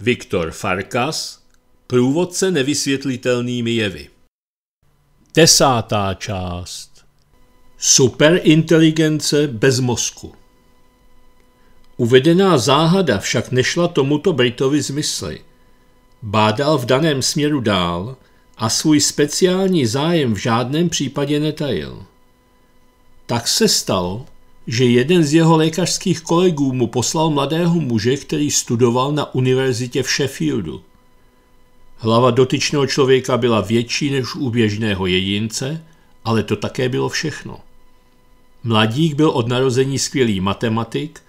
Viktor Farkas Průvodce nevysvětlitelnými jevy Desátá část Superinteligence bez mozku Uvedená záhada však nešla tomuto Britovi z mysli. Bádal v daném směru dál a svůj speciální zájem v žádném případě netajil. Tak se stalo, že jeden z jeho lékařských kolegů mu poslal mladého muže, který studoval na univerzitě v Sheffieldu. Hlava dotyčného člověka byla větší než u běžného jedince, ale to také bylo všechno. Mladík byl od narození skvělý matematik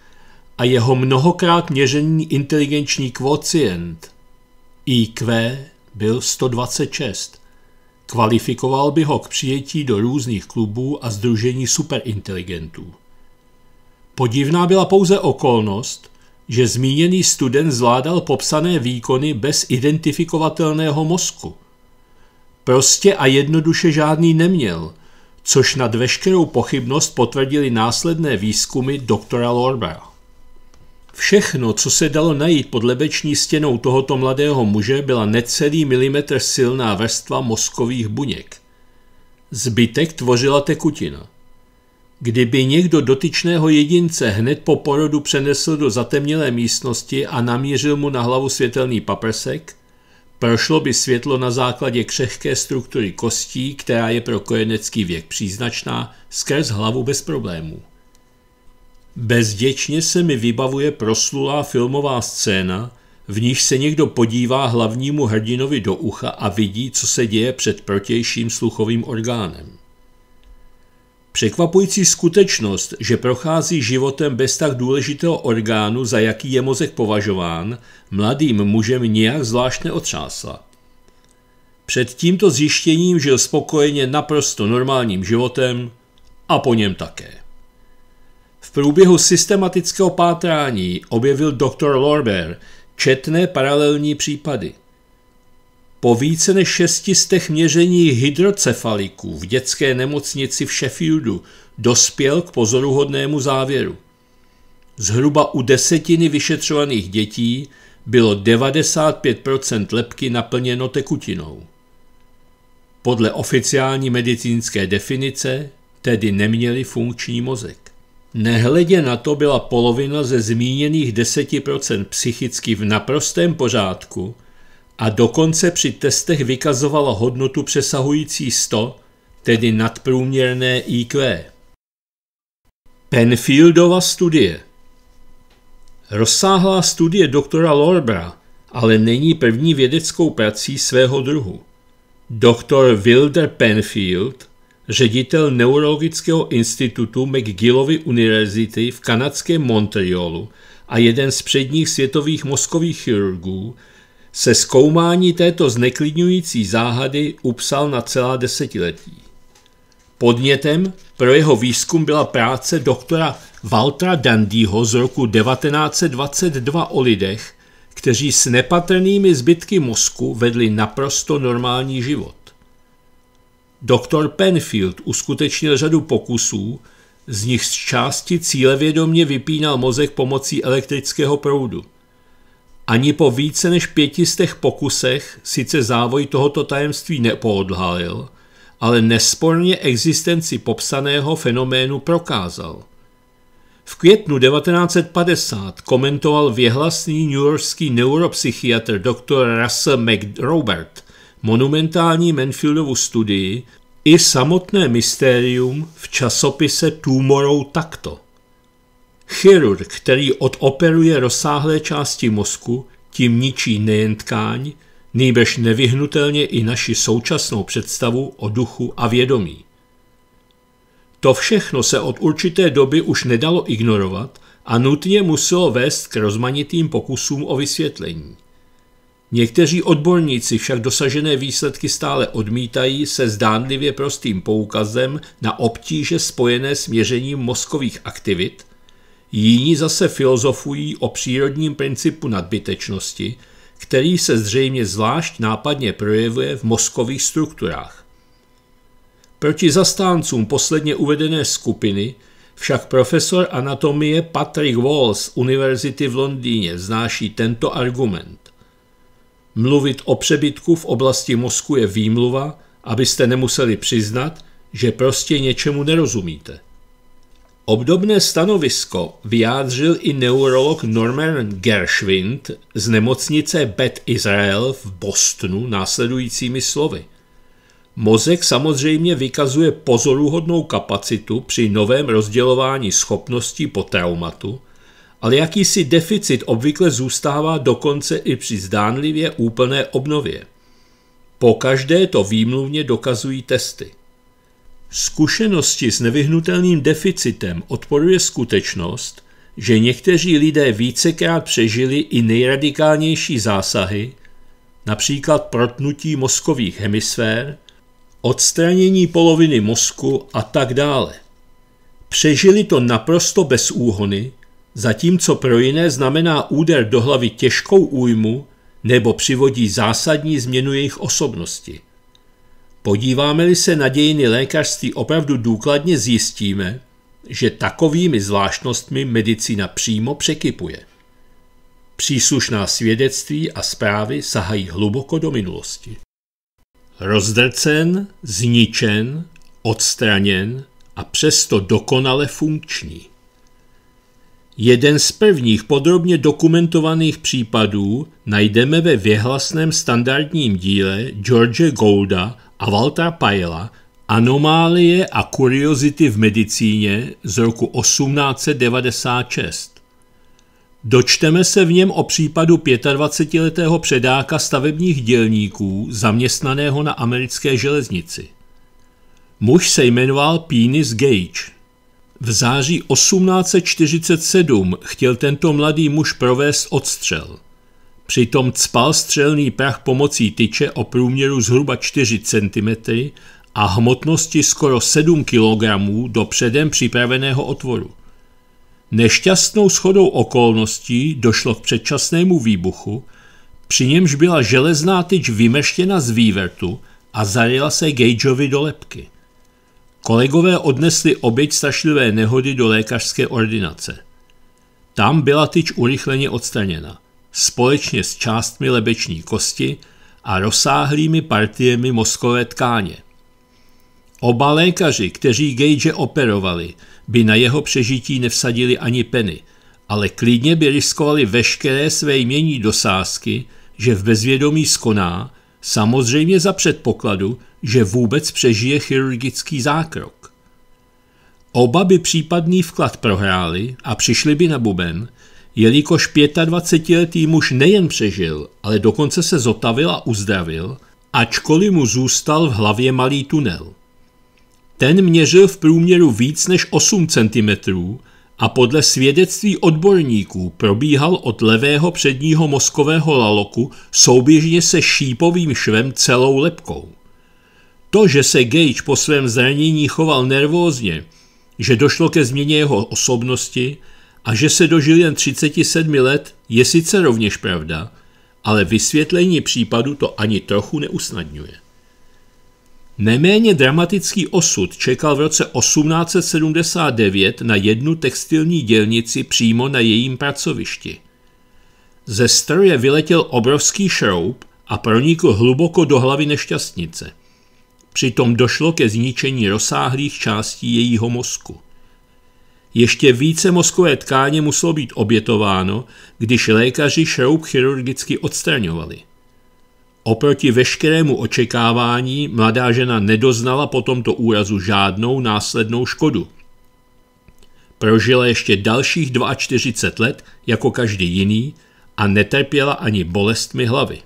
a jeho mnohokrát měřený inteligenční kvocient IQ byl 126. Kvalifikoval by ho k přijetí do různých klubů a združení superinteligentů. Podivná byla pouze okolnost, že zmíněný student zvládal popsané výkony bez identifikovatelného mozku. Prostě a jednoduše žádný neměl, což nad veškerou pochybnost potvrdili následné výzkumy doktora Lorbera. Všechno, co se dalo najít pod lebeční stěnou tohoto mladého muže, byla necelý milimetr silná vrstva mozkových buněk. Zbytek tvořila tekutina – Kdyby někdo dotyčného jedince hned po porodu přenesl do zatemnělé místnosti a namířil mu na hlavu světelný paprsek, prošlo by světlo na základě křehké struktury kostí, která je pro kojenecký věk příznačná, skrz hlavu bez problémů. Bezděčně se mi vybavuje proslulá filmová scéna, v níž se někdo podívá hlavnímu hrdinovi do ucha a vidí, co se děje před protějším sluchovým orgánem. Překvapující skutečnost, že prochází životem bez tak důležitého orgánu, za jaký je mozek považován, mladým mužem nijak zvlášť neotřásla. Před tímto zjištěním žil spokojeně naprosto normálním životem a po něm také. V průběhu systematického pátrání objevil doktor Lorber četné paralelní případy. Po více než šestistech měření hydrocefaliků v dětské nemocnici v Sheffieldu dospěl k pozoruhodnému závěru. Zhruba u desetiny vyšetřovaných dětí bylo 95% lepky naplněno tekutinou. Podle oficiální medicínské definice tedy neměli funkční mozek. Nehledě na to byla polovina ze zmíněných 10% psychicky v naprostém pořádku – a dokonce při testech vykazovala hodnotu přesahující 100, tedy nadprůměrné IQ. Penfieldova studie Rozsáhlá studie doktora Lorbra ale není první vědeckou prací svého druhu. Doktor Wilder Penfield, ředitel Neurologického institutu McGillovy univerzity v kanadském Montrealu a jeden z předních světových mozkových chirurgů, se zkoumání této zneklidňující záhady upsal na celá desetiletí. Podnětem pro jeho výzkum byla práce doktora Waltra Dandyho z roku 1922 o lidech, kteří s nepatrnými zbytky mozku vedli naprosto normální život. Doktor Penfield uskutečnil řadu pokusů, z nich z části cílevědomě vypínal mozek pomocí elektrického proudu – ani po více než pětistech pokusech sice závoj tohoto tajemství nepoodhalil, ale nesporně existenci popsaného fenoménu prokázal. V květnu 1950 komentoval věhlasný newyorský neuropsychiatr dr. Russell McRobert monumentální Manfieldovu studii i samotné mystérium v časopise Tomorrow takto. Chirurg, který odoperuje rozsáhlé části mozku, tím ničí nejen tkáň, nýbrž nevyhnutelně i naši současnou představu o duchu a vědomí. To všechno se od určité doby už nedalo ignorovat a nutně muselo vést k rozmanitým pokusům o vysvětlení. Někteří odborníci však dosažené výsledky stále odmítají se zdánlivě prostým poukazem na obtíže spojené s měřením mozkových aktivit Jiní zase filozofují o přírodním principu nadbytečnosti, který se zřejmě zvlášť nápadně projevuje v mozkových strukturách. Proti zastáncům posledně uvedené skupiny však profesor anatomie Patrick Wall z Univerzity v Londýně znáší tento argument. Mluvit o přebytku v oblasti mozku je výmluva, abyste nemuseli přiznat, že prostě něčemu nerozumíte. Obdobné stanovisko vyjádřil i neurolog Norman Gershwind z nemocnice Bet Israel v Bostonu následujícími slovy. Mozek samozřejmě vykazuje pozoruhodnou kapacitu při novém rozdělování schopností po traumatu, ale jakýsi deficit obvykle zůstává dokonce i při zdánlivě úplné obnově. Po každé to výmluvně dokazují testy. Zkušenosti s nevyhnutelným deficitem odporuje skutečnost, že někteří lidé vícekrát přežili i nejradikálnější zásahy, například protnutí mozkových hemisfér, odstranění poloviny mozku a tak dále. Přežili to naprosto bez úhony, zatímco pro jiné znamená úder do hlavy těžkou újmu nebo přivodí zásadní změnu jejich osobnosti. Podíváme-li se na dějiny lékařství opravdu důkladně zjistíme, že takovými zvláštnostmi medicína přímo překypuje. Příslušná svědectví a zprávy sahají hluboko do minulosti. Rozdrcen, zničen, odstraněn a přesto dokonale funkční. Jeden z prvních podrobně dokumentovaných případů najdeme ve věhlasném standardním díle George Golda a Valtra Pajela Anomálie a kuriozity v medicíně z roku 1896. Dočteme se v něm o případu 25-letého předáka stavebních dělníků zaměstnaného na americké železnici. Muž se jmenoval Penis Gage. V září 1847 chtěl tento mladý muž provést odstřel – Přitom cpal střelný prach pomocí tyče o průměru zhruba 4 cm a hmotnosti skoro 7 kg do předem připraveného otvoru. Nešťastnou schodou okolností došlo k předčasnému výbuchu, při němž byla železná tyč vymeštěna z vývertu a zarila se Gageovi do lepky. Kolegové odnesli oběť strašlivé nehody do lékařské ordinace. Tam byla tyč urychleně odstraněna společně s částmi lebeční kosti a rozsáhlými partiemi mozkové tkáně. Oba lékaři, kteří Gage operovali, by na jeho přežití nevsadili ani peny, ale klidně by riskovali veškeré své jmění dosázky, že v bezvědomí skoná, samozřejmě za předpokladu, že vůbec přežije chirurgický zákrok. Oba by případný vklad prohráli a přišli by na buben, Jelikož 25-letý muž nejen přežil, ale dokonce se zotavil a uzdravil, ačkoliv mu zůstal v hlavě malý tunel. Ten měřil v průměru víc než 8 cm a podle svědectví odborníků probíhal od levého předního mozkového laloku souběžně se šípovým švem celou lepkou. To, že se Gage po svém zranění choval nervózně, že došlo ke změně jeho osobnosti, a že se dožil jen 37 let, je sice rovněž pravda, ale vysvětlení případu to ani trochu neusnadňuje. Neméně dramatický osud čekal v roce 1879 na jednu textilní dělnici přímo na jejím pracovišti. Ze stroje vyletěl obrovský šroub a pronikl hluboko do hlavy nešťastnice. Přitom došlo ke zničení rozsáhlých částí jejího mozku. Ještě více mozkové tkáně muselo být obětováno, když lékaři šroub chirurgicky odstraňovali. Oproti veškerému očekávání mladá žena nedoznala po tomto úrazu žádnou následnou škodu. Prožila ještě dalších 42 let jako každý jiný a netrpěla ani bolestmi hlavy.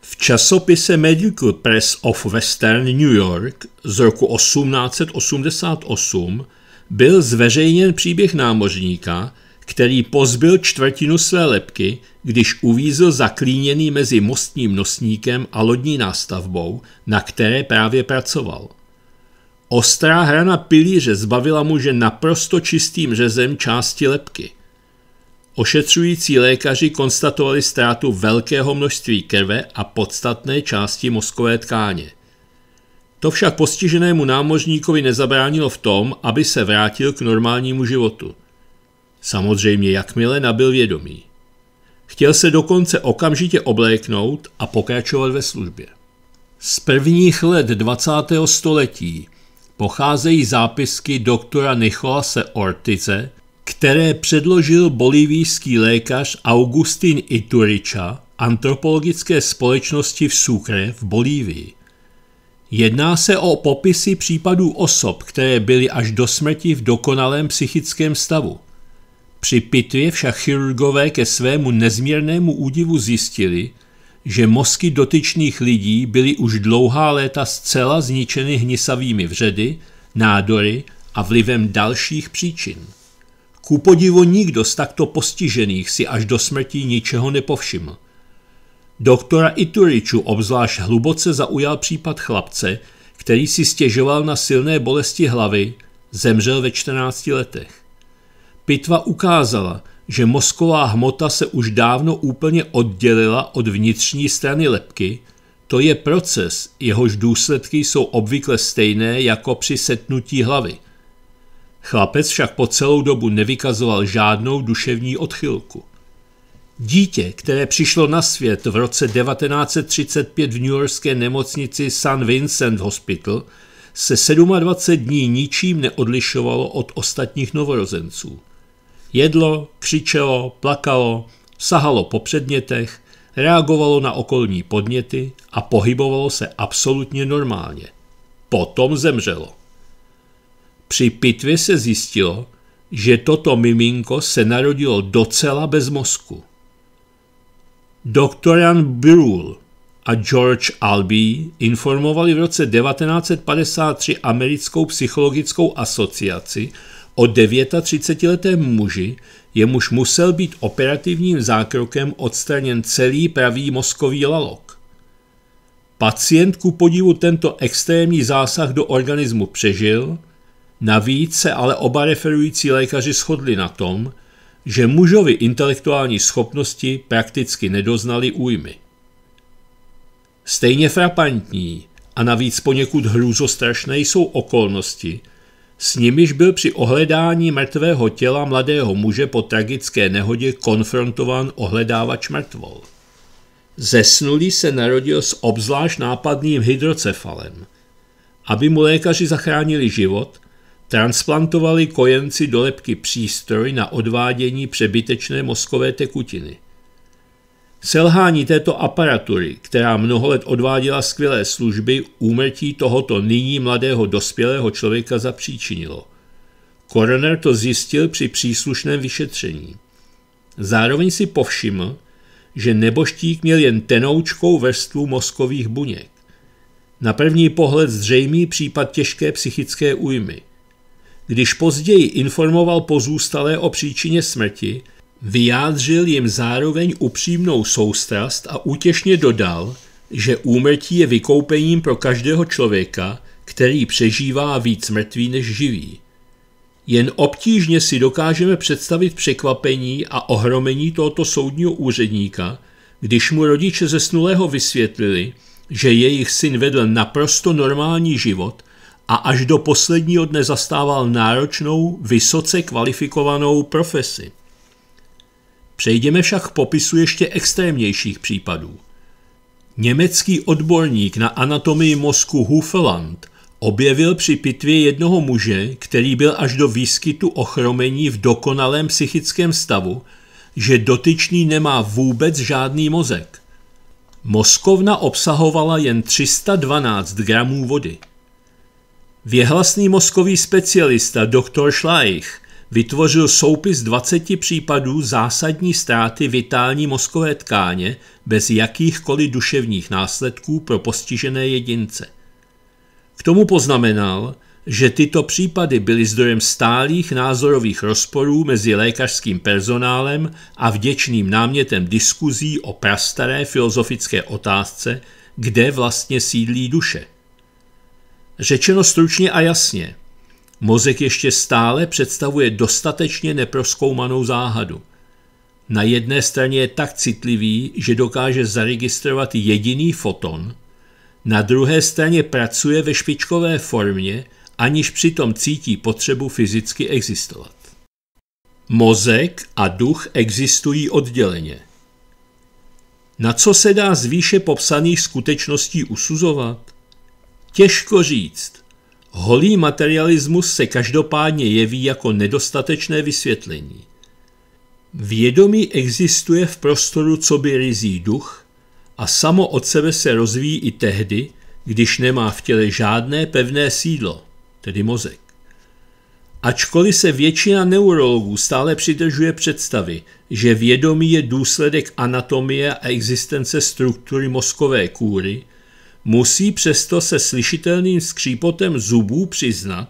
V časopise Medical Press of Western New York z roku 1888 byl zveřejněn příběh námořníka, který pozbyl čtvrtinu své lepky, když uvízl zaklíněný mezi mostním nosníkem a lodní nástavbou, na které právě pracoval. Ostrá hrana pilíře zbavila muže naprosto čistým řezem části lepky. Ošetřující lékaři konstatovali ztrátu velkého množství krve a podstatné části mozkové tkáně – to však postiženému námořníkovi nezabránilo v tom, aby se vrátil k normálnímu životu. Samozřejmě jakmile nabil vědomí. Chtěl se dokonce okamžitě obléknout a pokračovat ve službě. Z prvních let 20. století pocházejí zápisky doktora Nicholase Ortize, které předložil bolivijský lékař Augustin Ituriča antropologické společnosti v Sucre v Bolívii – Jedná se o popisy případů osob, které byly až do smrti v dokonalém psychickém stavu. Při pitvě však chirurgové ke svému nezměrnému údivu zjistili, že mozky dotyčných lidí byly už dlouhá léta zcela zničeny hnisavými vředy, nádory a vlivem dalších příčin. Ku podivu nikdo z takto postižených si až do smrti ničeho nepovšiml. Doktora Ituriču obzvlášť hluboce zaujal případ chlapce, který si stěžoval na silné bolesti hlavy, zemřel ve 14 letech. Pitva ukázala, že mozková hmota se už dávno úplně oddělila od vnitřní strany lepky, to je proces, jehož důsledky jsou obvykle stejné jako při setnutí hlavy. Chlapec však po celou dobu nevykazoval žádnou duševní odchylku. Dítě, které přišlo na svět v roce 1935 v newyorské nemocnici San Vincent Hospital, se 27 dní ničím neodlišovalo od ostatních novorozenců. Jedlo, křičelo, plakalo, sahalo po předmětech, reagovalo na okolní podněty a pohybovalo se absolutně normálně. Potom zemřelo. Při pitvě se zjistilo, že toto miminko se narodilo docela bez mozku. Jan Birul a George Albee informovali v roce 1953 americkou psychologickou asociaci o 39-letém muži, jemuž musel být operativním zákrokem odstraněn celý pravý mozkový lalok. Pacient ku podivu tento extrémní zásah do organismu přežil, navíc se ale oba referující lékaři shodli na tom, že mužovi intelektuální schopnosti prakticky nedoznali újmy. Stejně frapantní a navíc poněkud hrůzostrašné jsou okolnosti, s nimiž byl při ohledání mrtvého těla mladého muže po tragické nehodě konfrontován ohledávač mrtvol. Zesnulý se narodil s obzvlášť nápadným hydrocefalem. Aby mu lékaři zachránili život – Transplantovali kojenci do lebky přístroj na odvádění přebytečné mozkové tekutiny. Selhání této aparatury, která mnoho let odváděla skvělé služby, úmrtí tohoto nyní mladého dospělého člověka zapříčinilo. Koroner to zjistil při příslušném vyšetření. Zároveň si povšiml, že neboštík měl jen tenoučkou vrstvu mozkových buněk. Na první pohled zřejmý případ těžké psychické újmy – když později informoval pozůstalé o příčině smrti, vyjádřil jim zároveň upřímnou soustrast a útěšně dodal, že úmrtí je vykoupením pro každého člověka, který přežívá víc mrtvý než živý. Jen obtížně si dokážeme představit překvapení a ohromení tohoto soudního úředníka, když mu rodiče zesnulého vysvětlili, že jejich syn vedl naprosto normální život a až do posledního dne zastával náročnou, vysoce kvalifikovanou profesi. Přejdeme však k popisu ještě extrémnějších případů. Německý odborník na anatomii mozku Hufeland objevil při pitvě jednoho muže, který byl až do výskytu ochromení v dokonalém psychickém stavu, že dotyčný nemá vůbec žádný mozek. Mozkovna obsahovala jen 312 gramů vody – Věhlasný mozkový specialista dr. Schleich vytvořil soupis 20 případů zásadní ztráty vitální mozkové tkáně bez jakýchkoliv duševních následků pro postižené jedince. K tomu poznamenal, že tyto případy byly zdrojem stálých názorových rozporů mezi lékařským personálem a vděčným námětem diskuzí o prastaré filozofické otázce, kde vlastně sídlí duše. Řečeno stručně a jasně, mozek ještě stále představuje dostatečně neproskoumanou záhadu. Na jedné straně je tak citlivý, že dokáže zaregistrovat jediný foton, na druhé straně pracuje ve špičkové formě, aniž přitom cítí potřebu fyzicky existovat. Mozek a duch existují odděleně. Na co se dá z výše popsaných skutečností usuzovat? Těžko říct. Holý materialismus se každopádně jeví jako nedostatečné vysvětlení. Vědomí existuje v prostoru co by rizí duch a samo od sebe se rozvíjí i tehdy, když nemá v těle žádné pevné sídlo, tedy mozek. Ačkoliv se většina neurologů stále přidržuje představy, že vědomí je důsledek anatomie a existence struktury mozkové kůry, musí přesto se slyšitelným skřípotem zubů přiznat,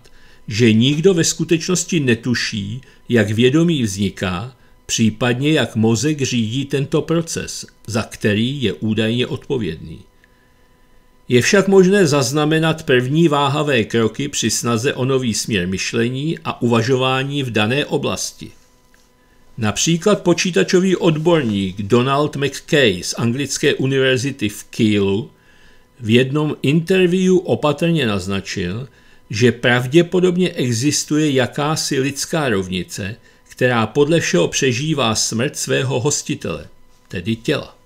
že nikdo ve skutečnosti netuší, jak vědomí vzniká, případně jak mozek řídí tento proces, za který je údajně odpovědný. Je však možné zaznamenat první váhavé kroky při snaze o nový směr myšlení a uvažování v dané oblasti. Například počítačový odborník Donald McKay z Anglické univerzity v Kielu v jednom interview opatrně naznačil, že pravděpodobně existuje jakási lidská rovnice, která podle všeho přežívá smrt svého hostitele, tedy těla.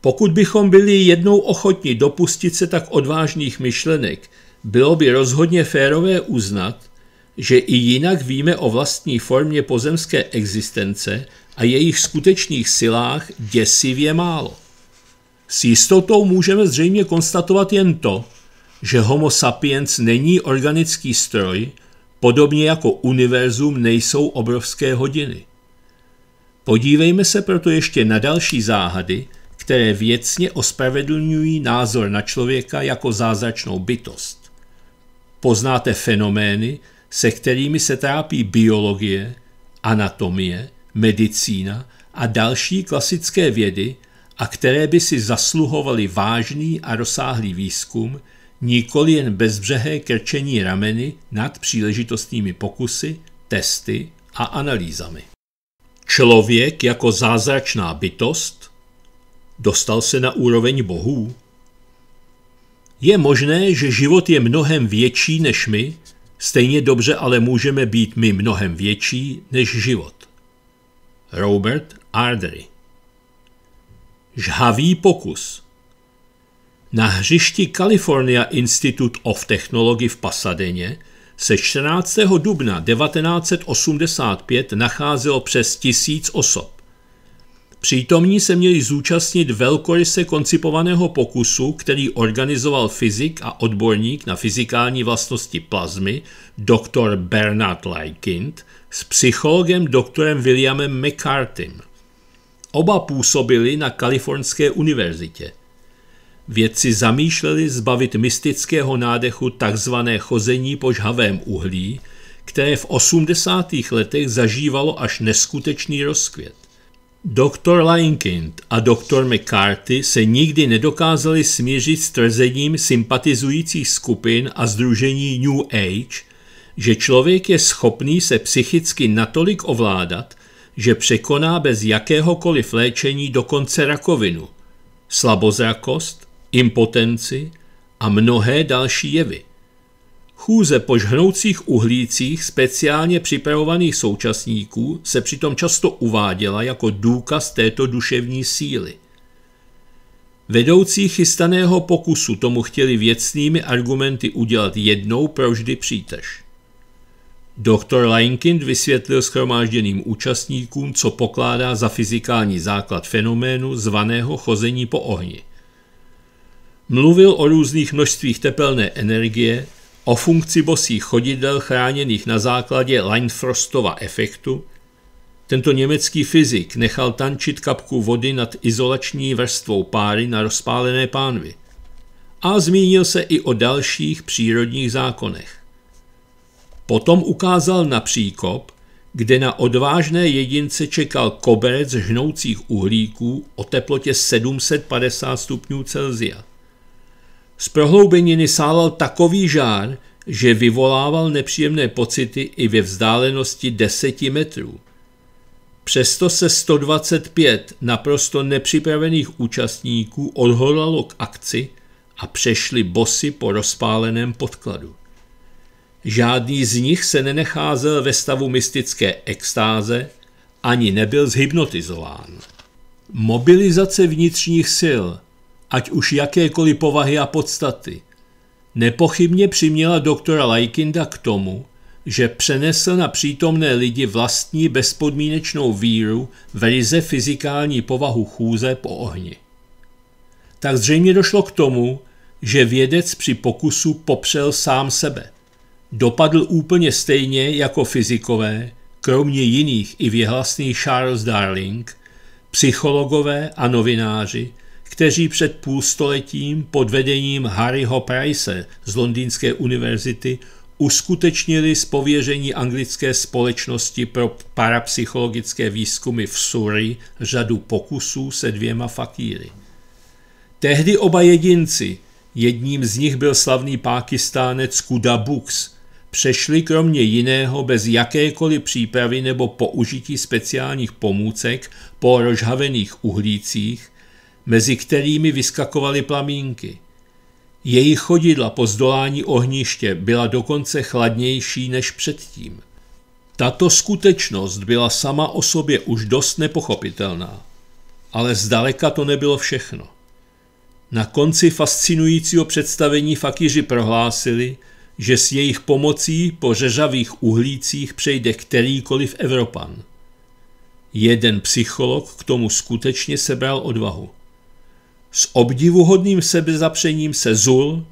Pokud bychom byli jednou ochotni dopustit se tak odvážných myšlenek, bylo by rozhodně férové uznat, že i jinak víme o vlastní formě pozemské existence a jejich skutečných silách děsivě málo. S jistotou můžeme zřejmě konstatovat jen to, že Homo sapiens není organický stroj, podobně jako univerzum nejsou obrovské hodiny. Podívejme se proto ještě na další záhady, které věcně ospravedlňují názor na člověka jako zázračnou bytost. Poznáte fenomény, se kterými se trápí biologie, anatomie, medicína a další klasické vědy, a které by si zasluhovaly vážný a rozsáhlý výzkum, nikoli jen bezbřehé krčení rameny nad příležitostnými pokusy, testy a analýzami. Člověk jako zázračná bytost dostal se na úroveň bohů. Je možné, že život je mnohem větší než my, stejně dobře ale můžeme být my mnohem větší než život. Robert Ardery Žhavý pokus Na hřišti California Institute of Technology v Pasadeně se 14. dubna 1985 nacházelo přes tisíc osob. Přítomní se měli zúčastnit velkoryse koncipovaného pokusu, který organizoval fyzik a odborník na fyzikální vlastnosti plazmy dr. Bernard Leikind s psychologem doktorem Williamem McCartym. Oba působili na Kalifornské univerzitě. Vědci zamýšleli zbavit mystického nádechu takzvané chození po žhavém uhlí, které v 80. letech zažívalo až neskutečný rozkvět. Doktor Leinkind a doktor McCarthy se nikdy nedokázali smířit s tvrzením sympatizujících skupin a združení New Age, že člověk je schopný se psychicky natolik ovládat, že překoná bez jakéhokoliv léčení dokonce rakovinu, slabozrakost, impotenci a mnohé další jevy. Chůze po žhnoucích uhlících speciálně připravovaných současníků se přitom často uváděla jako důkaz této duševní síly. Vedoucí chystaného pokusu tomu chtěli věcnými argumenty udělat jednou provždy přítež. Doktor Leinkind vysvětlil schromážděným účastníkům, co pokládá za fyzikální základ fenoménu zvaného chození po ohni. Mluvil o různých množstvích tepelné energie, o funkci bosých chodidel chráněných na základě Leinfrostova efektu. Tento německý fyzik nechal tančit kapku vody nad izolační vrstvou páry na rozpálené pánvi. A zmínil se i o dalších přírodních zákonech. Potom ukázal na příkop, kde na odvážné jedince čekal koberec žnoucích uhlíků o teplotě 750 stupňů Celsia. Z prohloubeniny sálal takový žár, že vyvolával nepříjemné pocity i ve vzdálenosti 10 metrů. Přesto se 125 naprosto nepřipravených účastníků odhodlalo k akci a přešli bosy po rozpáleném podkladu. Žádný z nich se nenecházel ve stavu mystické extáze, ani nebyl zhypnotizován. Mobilizace vnitřních sil, ať už jakékoliv povahy a podstaty, nepochybně přiměla doktora Lajkinda k tomu, že přenesl na přítomné lidi vlastní bezpodmínečnou víru v ryze fyzikální povahu chůze po ohni. Tak zřejmě došlo k tomu, že vědec při pokusu popřel sám sebe dopadl úplně stejně jako fyzikové, kromě jiných i věhlasný Charles Darling, psychologové a novináři, kteří před půlstoletím pod vedením Harryho Price z Londýnské univerzity uskutečnili z pověření anglické společnosti pro parapsychologické výzkumy v Surrey řadu pokusů se dvěma fakíry. Tehdy oba jedinci, jedním z nich byl slavný pákistánec Kuda Bux, Přešli kromě jiného bez jakékoliv přípravy nebo použití speciálních pomůcek po rozhavených uhlících, mezi kterými vyskakovaly plamínky. Jejich chodidla po zdolání ohniště byla dokonce chladnější než předtím. Tato skutečnost byla sama o sobě už dost nepochopitelná. Ale zdaleka to nebylo všechno. Na konci fascinujícího představení fakíři prohlásili, že s jejich pomocí po řežavých uhlících přejde kterýkoliv Evropan. Jeden psycholog k tomu skutečně sebral odvahu. S obdivuhodným sebezapřením se zul,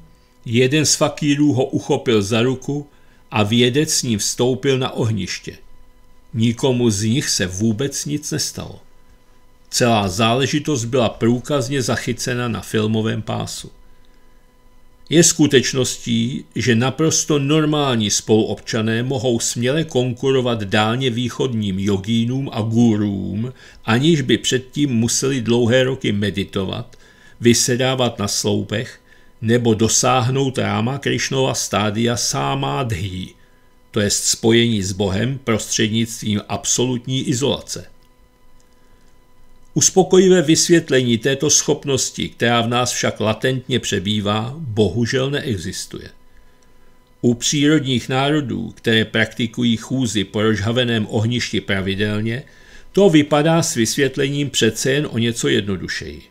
jeden z fakírů ho uchopil za ruku a vědec s ním vstoupil na ohniště. Nikomu z nich se vůbec nic nestalo. Celá záležitost byla průkazně zachycena na filmovém pásu. Je skutečností, že naprosto normální spoluobčané mohou směle konkurovat dálně východním jogínům a gurům, aniž by předtím museli dlouhé roky meditovat, vysedávat na sloupech nebo dosáhnout ráma Krišnova stádia sámádhí, to jest spojení s Bohem prostřednictvím absolutní izolace. Uspokojivé vysvětlení této schopnosti, která v nás však latentně přebývá, bohužel neexistuje. U přírodních národů, které praktikují chůzy po rozhaveném ohništi pravidelně, to vypadá s vysvětlením přece jen o něco jednodušeji.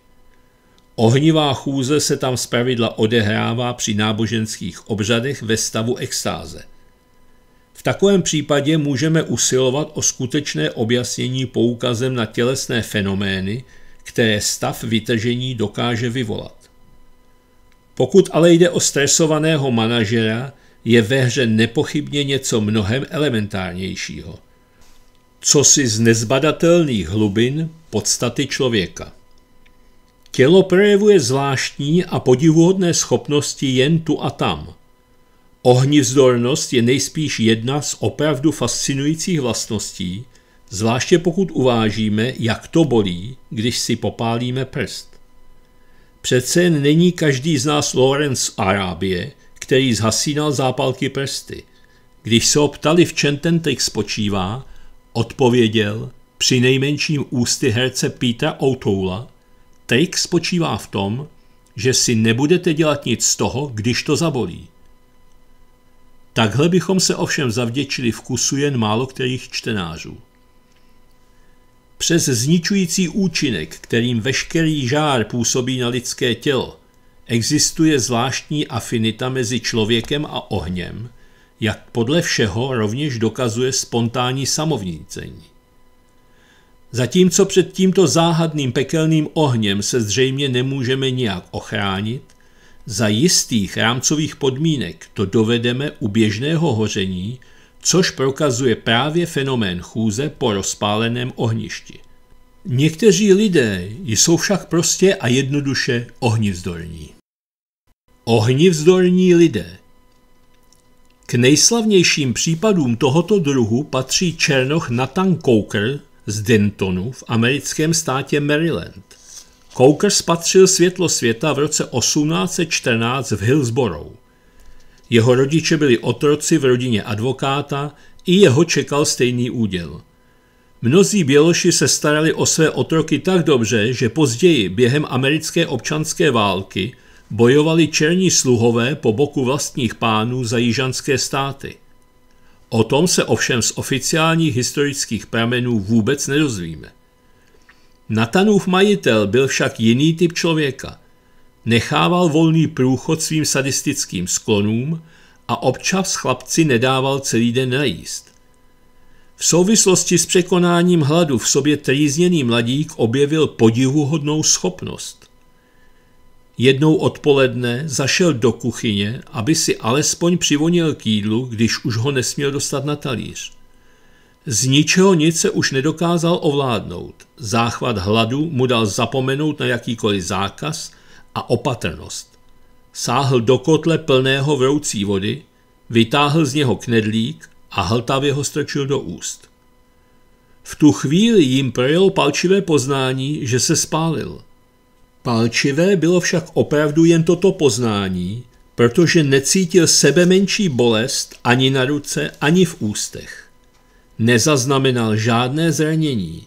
Ohnivá chůze se tam zpravidla odehrává při náboženských obřadech ve stavu extáze. V takovém případě můžeme usilovat o skutečné objasnění poukazem na tělesné fenomény, které stav vytržení dokáže vyvolat. Pokud ale jde o stresovaného manažera, je ve hře nepochybně něco mnohem elementárnějšího. Co si z nezbadatelných hlubin podstaty člověka. Tělo projevuje zvláštní a podivuhodné schopnosti jen tu a tam – Ohnizdolnost je nejspíš jedna z opravdu fascinujících vlastností, zvláště pokud uvážíme, jak to bolí, když si popálíme prst. Přece jen není každý z nás Lorenz z Arábie, který zhasínal zápalky prsty. Když se ho ptali, v čem ten trik spočívá, odpověděl při nejmenším ústy herce Petra O'Toula, trik spočívá v tom, že si nebudete dělat nic z toho, když to zabolí. Takhle bychom se ovšem zavděčili vkusu jen málo kterých čtenářů. Přes zničující účinek, kterým veškerý žár působí na lidské tělo, existuje zvláštní afinita mezi člověkem a ohněm, jak podle všeho rovněž dokazuje spontánní samovnícení. Zatímco před tímto záhadným pekelným ohněm se zřejmě nemůžeme nijak ochránit, za jistých rámcových podmínek to dovedeme u běžného hoření, což prokazuje právě fenomén chůze po rozpáleném ohništi. Někteří lidé jsou však prostě a jednoduše ohnivzdorní. Ohnivzdorní lidé K nejslavnějším případům tohoto druhu patří černoch Nathan Coker z Dentonu v americkém státě Maryland – Coker spatřil světlo světa v roce 1814 v Hillsborough. Jeho rodiče byli otroci v rodině advokáta, i jeho čekal stejný úděl. Mnozí Běloši se starali o své otroky tak dobře, že později během americké občanské války bojovali černí sluhové po boku vlastních pánů za jižanské státy. O tom se ovšem z oficiálních historických pramenů vůbec nedozvíme. Natanův majitel byl však jiný typ člověka. Nechával volný průchod svým sadistickým sklonům a občas chlapci nedával celý den najíst. V souvislosti s překonáním hladu v sobě trýzněný mladík objevil podivuhodnou schopnost. Jednou odpoledne zašel do kuchyně, aby si alespoň přivonil k jídlu, když už ho nesměl dostat na talíř. Z ničeho nic se už nedokázal ovládnout. Záchvat hladu mu dal zapomenout na jakýkoliv zákaz a opatrnost. Sáhl do kotle plného vroucí vody, vytáhl z něho knedlík a hltavě ho strčil do úst. V tu chvíli jim projelo palčivé poznání, že se spálil. Palčivé bylo však opravdu jen toto poznání, protože necítil sebe menší bolest ani na ruce, ani v ústech. Nezaznamenal žádné zranění.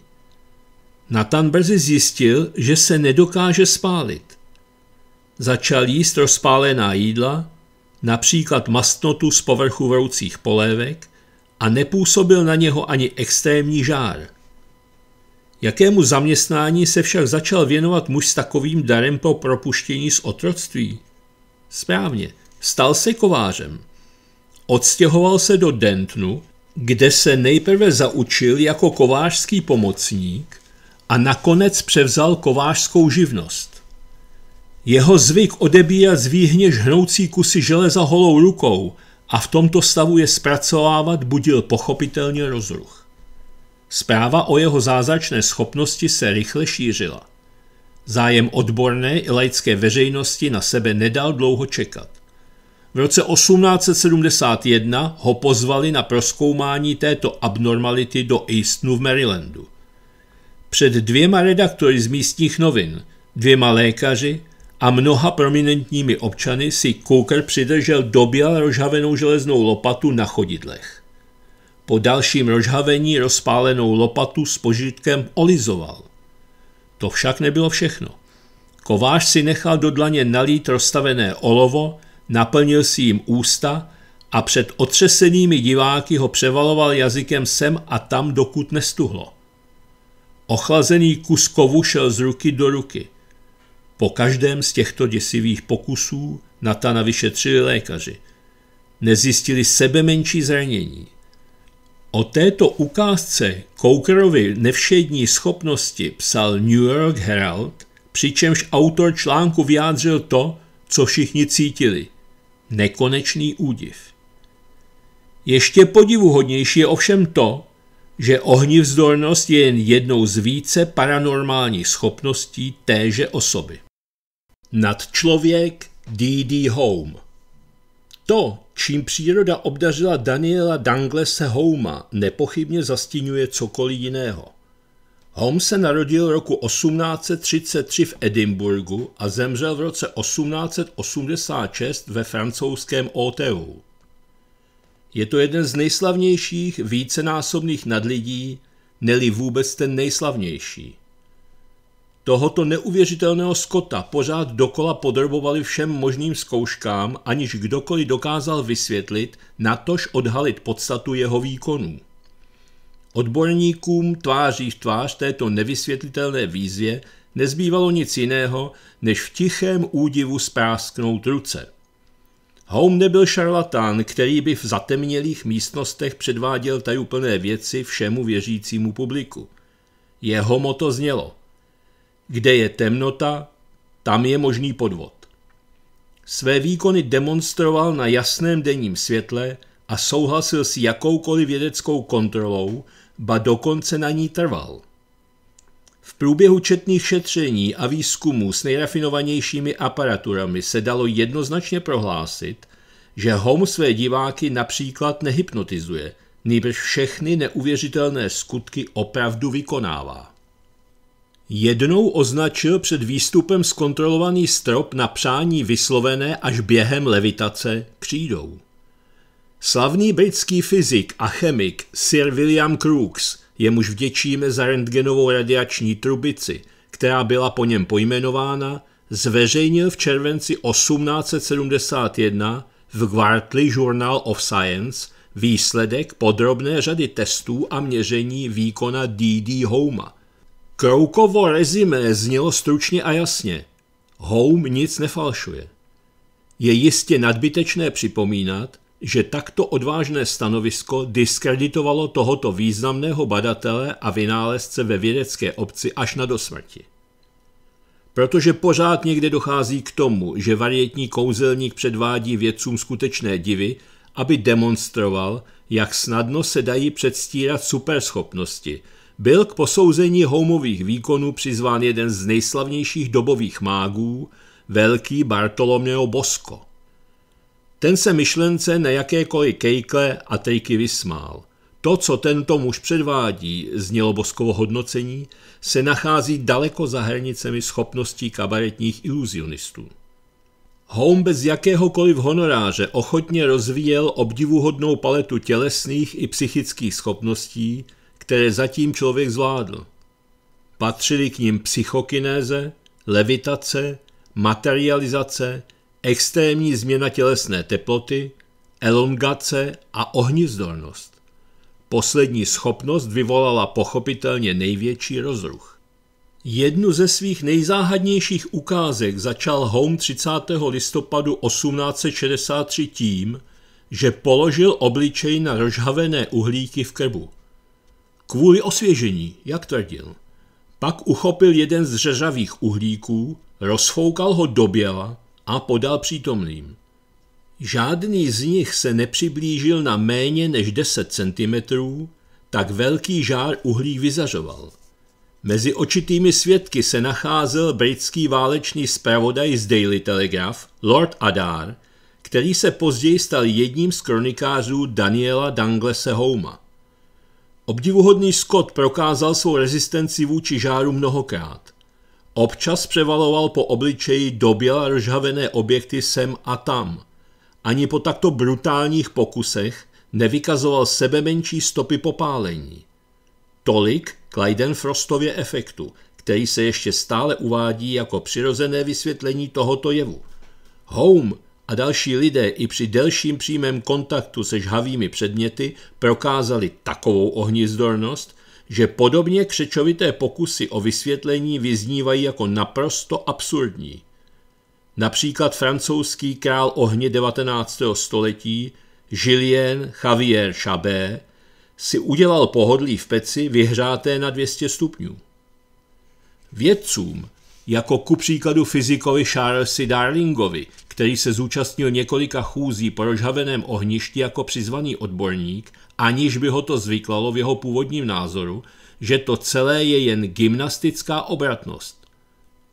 Natan brzy zjistil, že se nedokáže spálit. Začal jíst rozpálená jídla, například mastnotu z povrchu vroucích polévek a nepůsobil na něho ani extrémní žár. Jakému zaměstnání se však začal věnovat muž s takovým darem po propuštění z otroctví? Správně, stal se kovářem. Odstěhoval se do Dentnu, kde se nejprve zaučil jako kovářský pomocník a nakonec převzal kovářskou živnost. Jeho zvyk odebírat z výhněž hnoucí kusy železa holou rukou a v tomto stavu je zpracovávat budil pochopitelně rozruch. Zpráva o jeho zázračné schopnosti se rychle šířila. Zájem odborné i laické veřejnosti na sebe nedal dlouho čekat. V roce 1871 ho pozvali na proskoumání této abnormality do Eastonu v Marylandu. Před dvěma redaktory z místních novin, dvěma lékaři a mnoha prominentními občany si Cooker přidržel doběl rozhavenou železnou lopatu na chodidlech. Po dalším rozhavení rozpálenou lopatu s požitkem olizoval. To však nebylo všechno. Kovář si nechal do dlaně nalít rozstavené olovo naplnil si jim ústa a před otřesenými diváky ho převaloval jazykem sem a tam, dokud nestuhlo. Ochlazený kus kovu šel z ruky do ruky. Po každém z těchto děsivých pokusů Natana vyšetřili lékaři. Nezjistili sebe menší zranění. O této ukázce Koukerovy nevšední schopnosti psal New York Herald, přičemž autor článku vyjádřil to, co všichni cítili nekonečný údiv. Ještě podivuhodnější je ovšem to, že ohnivzdolnost je jen jednou z více paranormálních schopností téže osoby. Nadčlověk D.D. Home To, čím příroda obdařila Daniela Danglese Homa, nepochybně zastínuje cokoliv jiného. Holmes se narodil roku 1833 v Edinburgu a zemřel v roce 1886 ve francouzském Oteu. Je to jeden z nejslavnějších vícenásobných nadlidí, neli vůbec ten nejslavnější. Tohoto neuvěřitelného skota pořád dokola podrobovali všem možným zkouškám, aniž kdokoliv dokázal vysvětlit, natož odhalit podstatu jeho výkonů. Odborníkům tváří v tvář této nevysvětlitelné výzvě nezbývalo nic jiného, než v tichém údivu sprásknout ruce. Home nebyl šarlatán, který by v zatemnělých místnostech předváděl tajuplné věci všemu věřícímu publiku. Jeho moto znělo. Kde je temnota, tam je možný podvod. Své výkony demonstroval na jasném denním světle a souhlasil s jakoukoliv vědeckou kontrolou, ba dokonce na ní trval. V průběhu četných šetření a výzkumů s nejrafinovanějšími aparaturami se dalo jednoznačně prohlásit, že Home své diváky například nehypnotizuje, nýbrž všechny neuvěřitelné skutky opravdu vykonává. Jednou označil před výstupem zkontrolovaný strop na přání vyslovené až během levitace křídou. Slavný britský fyzik a chemik Sir William Crookes, jemuž vděčíme za rentgenovou radiační trubici, která byla po něm pojmenována, zveřejnil v červenci 1871 v Quarterly Journal of Science výsledek podrobné řady testů a měření výkona D.D. Houma. Kroukovo rezime znělo stručně a jasně. Home nic nefalšuje. Je jistě nadbytečné připomínat, že takto odvážné stanovisko diskreditovalo tohoto významného badatele a vynálezce ve vědecké obci až na dosmrti. Protože pořád někde dochází k tomu, že varietní kouzelník předvádí vědcům skutečné divy, aby demonstroval, jak snadno se dají předstírat superschopnosti, byl k posouzení Houmových výkonů přizván jeden z nejslavnějších dobových mágů, velký Bartolomeo Bosco – ten se myšlence na jakékoliv kejkle a triky vysmál. To, co tento muž předvádí, znělo Boskovo hodnocení, se nachází daleko za hranicemi schopností kabaretních iluzionistů. Home bez jakéhokoliv honoráře ochotně rozvíjel obdivuhodnou paletu tělesných i psychických schopností, které zatím člověk zvládl. Patřili k nim psychokinéze, levitace, materializace, extrémní změna tělesné teploty, elongace a ohnizdolnost. Poslední schopnost vyvolala pochopitelně největší rozruch. Jednu ze svých nejzáhadnějších ukázek začal Home 30. listopadu 1863 tím, že položil obličej na rozhavené uhlíky v krbu. Kvůli osvěžení, jak tvrdil. Pak uchopil jeden z řeřavých uhlíků, rozfoukal ho do běla a podal přítomným. Žádný z nich se nepřiblížil na méně než 10 cm, tak velký žár uhlík vyzařoval. Mezi očitými svědky se nacházel britský válečný zpravodaj z Daily Telegraph, Lord Adar, který se později stal jedním z kronikářů Daniela Danglese Houma. Obdivuhodný Scott prokázal svou rezistenci vůči žáru mnohokrát. Občas převaloval po obličeji doběla ržhavené objekty sem a tam. Ani po takto brutálních pokusech nevykazoval sebe menší stopy popálení. Tolik k Frostově efektu, který se ještě stále uvádí jako přirozené vysvětlení tohoto jevu. Home a další lidé i při delším přímém kontaktu se žhavými předměty prokázali takovou ohnizdornost, že podobně křečovité pokusy o vysvětlení vyznívají jako naprosto absurdní. Například francouzský král ohně 19. století Julien Javier Chabé si udělal pohodlí v peci vyhřáté na 200 stupňů. Vědcům, jako ku příkladu fyzikovi Charlesi Darlingovi, který se zúčastnil několika chůzí po rozhaveném ohništi jako přizvaný odborník – aniž by ho to zvyklalo v jeho původním názoru, že to celé je jen gymnastická obratnost.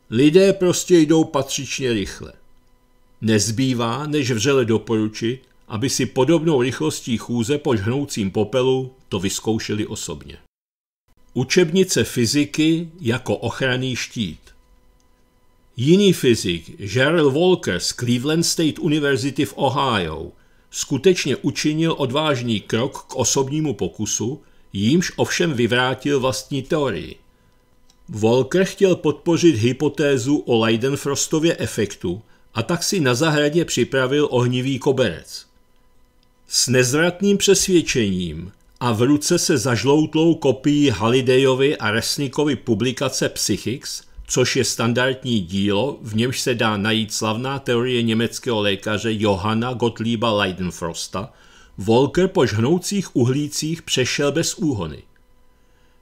Lidé prostě jdou patřičně rychle. Nezbývá, než vřele doporučit, aby si podobnou rychlostí chůze po žhnoucím popelu to vyzkoušeli osobně. Učebnice fyziky jako ochranný štít Jiný fyzik, Gerald Walker z Cleveland State University v Ohio, skutečně učinil odvážný krok k osobnímu pokusu, jímž ovšem vyvrátil vlastní teorii. Volker chtěl podpořit hypotézu o Leidenfrostově efektu a tak si na zahradě připravil ohnivý koberec. S nezvratným přesvědčením a v ruce se zažloutlou kopií Halidejovi a Resnikovi publikace Psychics – což je standardní dílo, v němž se dá najít slavná teorie německého lékaře Johanna Gottlieba Leidenfrosta, Volker po žhnoucích uhlících přešel bez úhony.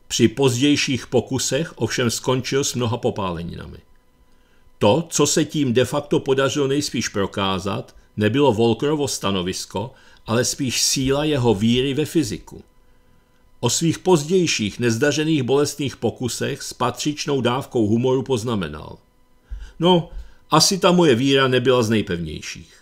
Při pozdějších pokusech ovšem skončil s mnoha popáleninami. To, co se tím de facto podařilo nejspíš prokázat, nebylo Volkerovo stanovisko, ale spíš síla jeho víry ve fyziku. O svých pozdějších nezdařených bolestných pokusech s patřičnou dávkou humoru poznamenal. No, asi ta moje víra nebyla z nejpevnějších.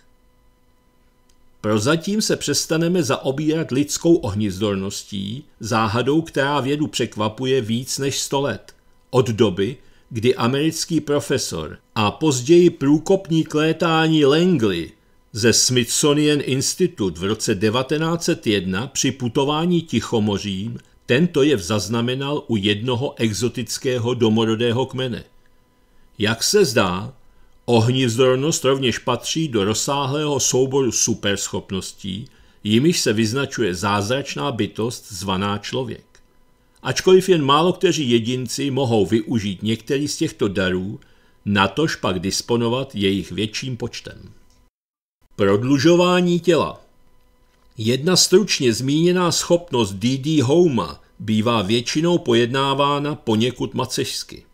Prozatím se přestaneme zaobírat lidskou ohnizdorností, záhadou, která vědu překvapuje víc než 100 let, od doby, kdy americký profesor a později průkopník létání Langley ze Smithsonian Institute v roce 1901 při putování Tichomořím tento jev zaznamenal u jednoho exotického domorodého kmene. Jak se zdá, ohnivzdornost rovněž patří do rozsáhlého souboru superschopností, jimiž se vyznačuje zázračná bytost zvaná člověk. Ačkoliv jen málo kteří jedinci mohou využít některý z těchto darů, natož pak disponovat jejich větším počtem. Prodlužování těla Jedna stručně zmíněná schopnost D.D. Homa bývá většinou pojednávána poněkud macežsky.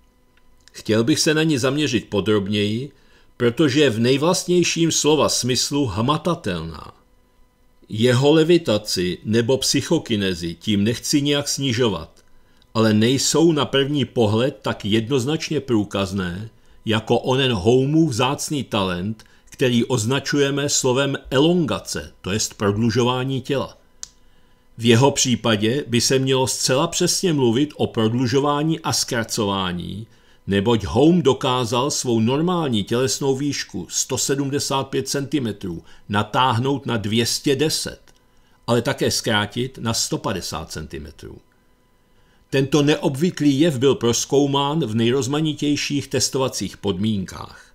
Chtěl bych se na ní zaměřit podrobněji, protože je v nejvlastnějším slova smyslu hmatatelná. Jeho levitaci nebo psychokinezi tím nechci nijak snižovat, ale nejsou na první pohled tak jednoznačně průkazné, jako onen Homův vzácný talent – který označujeme slovem elongace, to jest prodlužování těla. V jeho případě by se mělo zcela přesně mluvit o prodlužování a zkracování, neboť Home dokázal svou normální tělesnou výšku 175 cm natáhnout na 210, ale také zkrátit na 150 cm. Tento neobvyklý jev byl proskoumán v nejrozmanitějších testovacích podmínkách.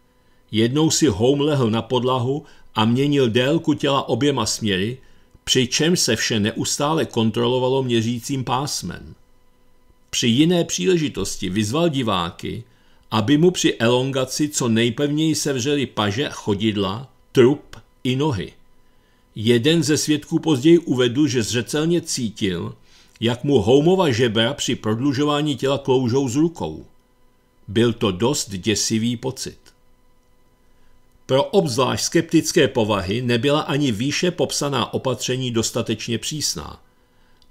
Jednou si Home lehl na podlahu a měnil délku těla oběma směry, přičemž se vše neustále kontrolovalo měřícím pásmem. Při jiné příležitosti vyzval diváky, aby mu při elongaci co nejpevněji sevřeli paže, chodidla, trup i nohy. Jeden ze svědků později uvedl, že zřecelně cítil, jak mu Houmova žebra při prodlužování těla kloužou z rukou. Byl to dost děsivý pocit. Pro obzvlášť skeptické povahy nebyla ani výše popsaná opatření dostatečně přísná.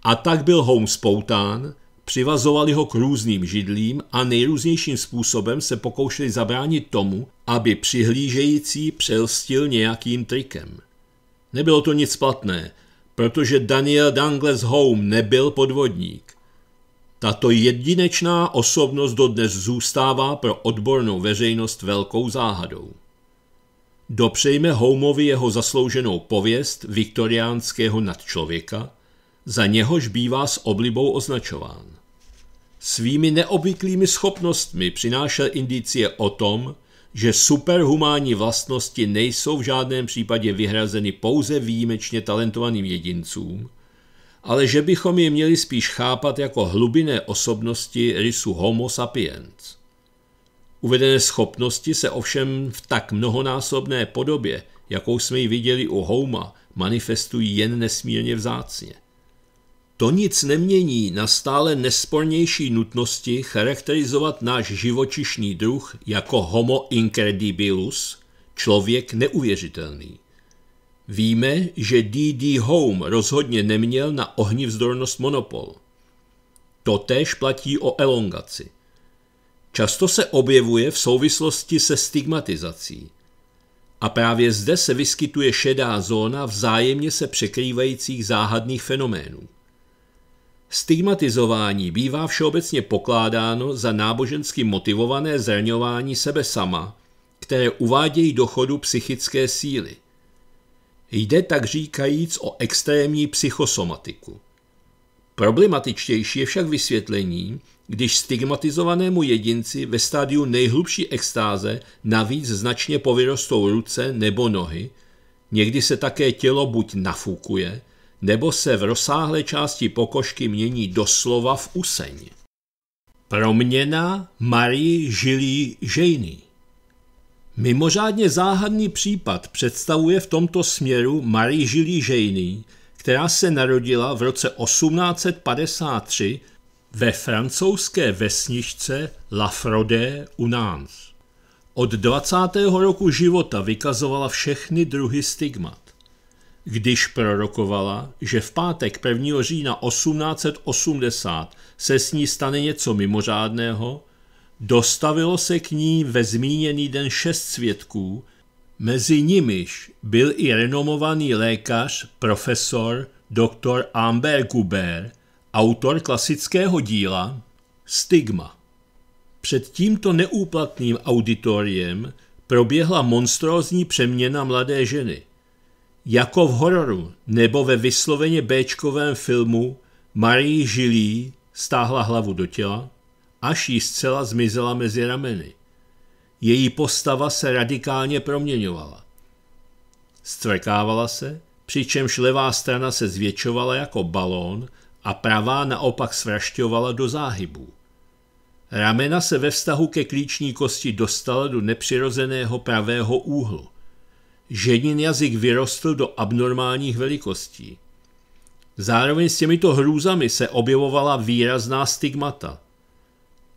A tak byl Holmes poután, přivazovali ho k různým židlím a nejrůznějším způsobem se pokoušeli zabránit tomu, aby přihlížející přelstil nějakým trikem. Nebylo to nic platné, protože Daniel Dangles Home nebyl podvodník. Tato jedinečná osobnost dodnes zůstává pro odbornou veřejnost velkou záhadou. Dopřejme Homeovi jeho zaslouženou pověst viktoriánského nadčlověka, za něhož bývá s oblibou označován. Svými neobvyklými schopnostmi přinášel indicie o tom, že superhumánní vlastnosti nejsou v žádném případě vyhrazeny pouze výjimečně talentovaným jedincům, ale že bychom je měli spíš chápat jako hlubinné osobnosti rysu Homo sapiens. Uvedené schopnosti se ovšem v tak mnohonásobné podobě, jakou jsme ji viděli u Houma, manifestují jen nesmírně vzácně. To nic nemění na stále nespornější nutnosti charakterizovat náš živočišný druh jako homo incredibilus, člověk neuvěřitelný. Víme, že D.D. Home rozhodně neměl na ohnivzdornost monopol. Totéž platí o elongaci – Často se objevuje v souvislosti se stigmatizací. A právě zde se vyskytuje šedá zóna vzájemně se překrývajících záhadných fenoménů. Stigmatizování bývá všeobecně pokládáno za nábožensky motivované zraňování sebe sama, které uvádějí do chodu psychické síly. Jde tak říkajíc o extrémní psychosomatiku. Problematičtější je však vysvětlení, když stigmatizovanému jedinci ve stádiu nejhlubší extáze navíc značně povyrostou ruce nebo nohy, někdy se také tělo buď nafukuje, nebo se v rozsáhlé části pokožky mění doslova v úseň. Proměna Marie Žilí Žejny Mimořádně záhadný případ představuje v tomto směru Marie Žilí Žejny, která se narodila v roce 1853 ve francouzské vesničce La Frode u nás. Od 20. roku života vykazovala všechny druhy stigmat. Když prorokovala, že v pátek 1. října 1880 se s ní stane něco mimořádného, dostavilo se k ní ve zmíněný den šest svědků, mezi nimiž byl i renomovaný lékař, profesor, doktor Amber Guber, Autor klasického díla Stigma. Před tímto neúplatným auditoriem proběhla monstrózní přeměna mladé ženy. Jako v hororu nebo ve vysloveně Bčkovém filmu Marie Žilí stáhla hlavu do těla, až jí zcela zmizela mezi rameny. Její postava se radikálně proměňovala. Strkávala se, přičemž levá strana se zvětšovala jako balón a pravá naopak svrašťovala do záhybů. Ramena se ve vztahu ke klíční kosti dostala do nepřirozeného pravého úhlu. Ženin jazyk vyrostl do abnormálních velikostí. Zároveň s těmito hrůzami se objevovala výrazná stigmata.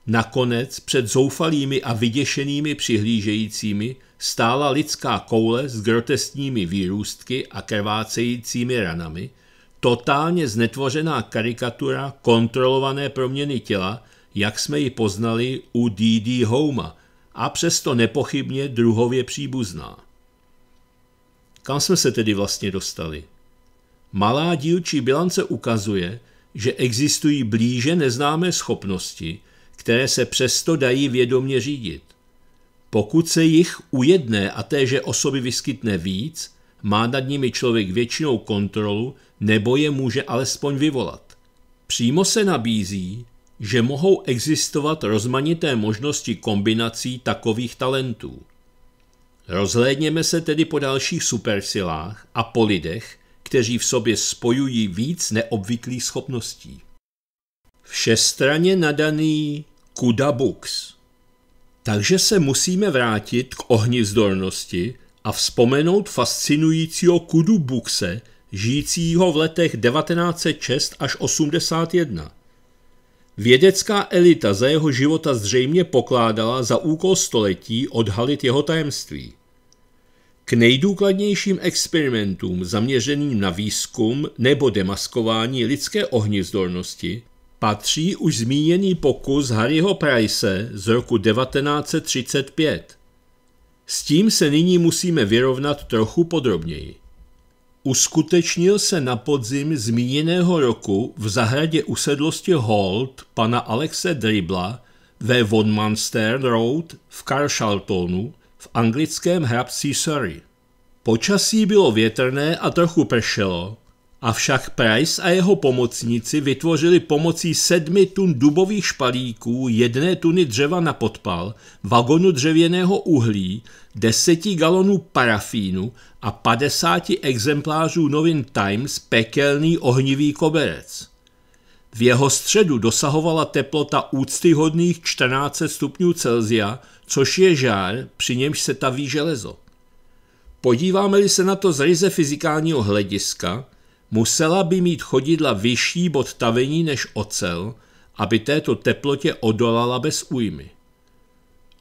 Nakonec před zoufalými a vyděšenými přihlížejícími stála lidská koule s grotesními výrůstky a krvácejícími ranami – totálně znetvořená karikatura kontrolované proměny těla, jak jsme ji poznali u D.D. Houma, a přesto nepochybně druhově příbuzná. Kam jsme se tedy vlastně dostali? Malá dílčí bilance ukazuje, že existují blíže neznámé schopnosti, které se přesto dají vědomě řídit. Pokud se jich u jedné a téže osoby vyskytne víc, má nad nimi člověk většinou kontrolu nebo je může alespoň vyvolat. Přímo se nabízí, že mohou existovat rozmanité možnosti kombinací takových talentů. Rozhlédněme se tedy po dalších supersilách a po lidech, kteří v sobě spojují víc neobvyklých schopností. Všestraně nadaný Kuda Bux. Takže se musíme vrátit k ohni vzdornosti, a vzpomenout fascinujícího Kudu Bukse, žijícího v letech 1906 až 81. Vědecká elita za jeho života zřejmě pokládala za úkol století odhalit jeho tajemství. K nejdůkladnějším experimentům zaměřeným na výzkum nebo demaskování lidské ohnizdornosti patří už zmíněný pokus Harryho Price z roku 1935. S tím se nyní musíme vyrovnat trochu podrobněji. Uskutečnil se na podzim zmíněného roku v zahradě usedlosti Holt pana Alexe Dribla ve Wonmanster Road v Carshaltonu v anglickém hrabství Surrey. Počasí bylo větrné a trochu pršelo, Avšak Price a jeho pomocníci vytvořili pomocí sedmi tun dubových špalíků, jedné tuny dřeva na podpal, vagonu dřevěného uhlí, deseti galonů parafínu a padesáti exemplářů novin Times pekelný ohnivý koberec. V jeho středu dosahovala teplota úctyhodných 14 stupňů Celzia, což je žár, při němž se taví železo. Podíváme-li se na to z ryze fyzikálního hlediska, musela by mít chodidla vyšší bod tavení než ocel, aby této teplotě odolala bez újmy.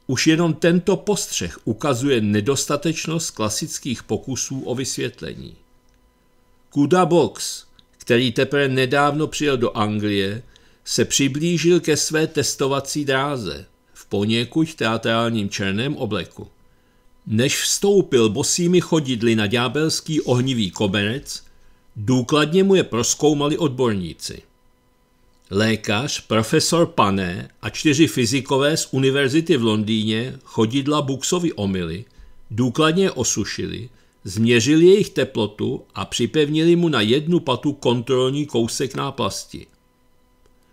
Už jenom tento postřeh ukazuje nedostatečnost klasických pokusů o vysvětlení. Kuda Box, který teprve nedávno přijel do Anglie, se přiblížil ke své testovací dráze v poněkud teatrálním černém obleku. Než vstoupil bosými chodidly na ďábelský ohnivý koberec, Důkladně mu je proskoumali odborníci. Lékař, profesor Pané a čtyři fyzikové z univerzity v Londýně chodidla Buxovi omily, důkladně osušili, změřili jejich teplotu a připevnili mu na jednu patu kontrolní kousek náplasti.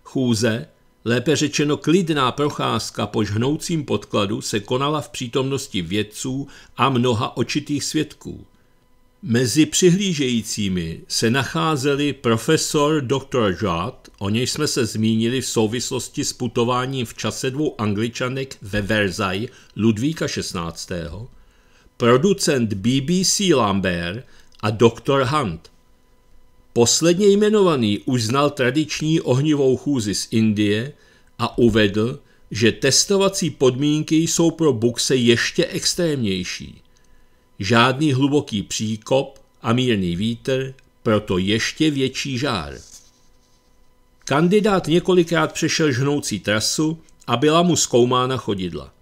Chůze, lépe řečeno klidná procházka po žhnoucím podkladu se konala v přítomnosti vědců a mnoha očitých svědků. Mezi přihlížejícími se nacházeli profesor Dr. Jad, o něj jsme se zmínili v souvislosti s putováním v čase dvou angličanek ve Versailles Ludvíka XVI., producent BBC Lambert a Dr. Hunt. Posledně jmenovaný uznal tradiční ohnivou chůzi z Indie a uvedl, že testovací podmínky jsou pro bukse ještě extrémnější – Žádný hluboký příkop a mírný vítr, proto ještě větší žár. Kandidát několikrát přešel žhnoucí trasu a byla mu zkoumána chodidla.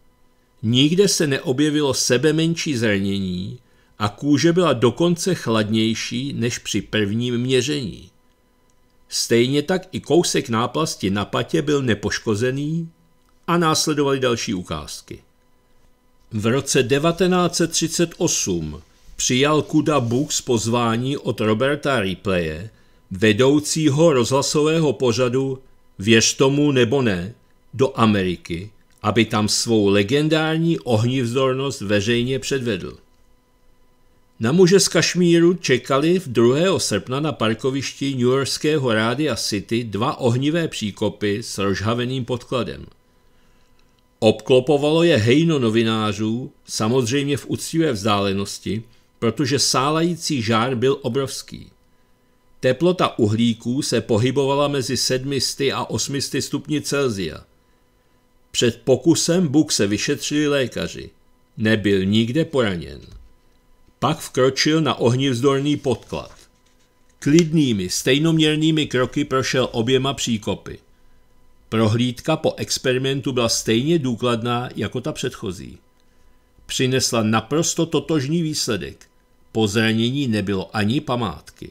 Nikde se neobjevilo sebe menší zranění a kůže byla dokonce chladnější než při prvním měření. Stejně tak i kousek náplasti na patě byl nepoškozený a následovaly další ukázky. V roce 1938 přijal Kuda Bux pozvání od Roberta Ripleye, vedoucího rozhlasového pořadu Věř tomu nebo ne, do Ameriky, aby tam svou legendární ohnivzdornost veřejně předvedl. Na muže z Kašmíru čekali v 2. srpna na parkovišti New Yorkského Rádia City dva ohnivé příkopy s rozhaveným podkladem – Obklopovalo je hejno novinářů, samozřejmě v úctivé vzdálenosti, protože sálající žár byl obrovský. Teplota uhlíků se pohybovala mezi 700 a 800 stupni Celzia. Před pokusem Buk se vyšetřili lékaři. Nebyl nikde poraněn. Pak vkročil na ohnivzdorný podklad. Klidnými, stejnoměrnými kroky prošel oběma příkopy – Prohlídka po experimentu byla stejně důkladná jako ta předchozí. Přinesla naprosto totožný výsledek. Po zranění nebylo ani památky.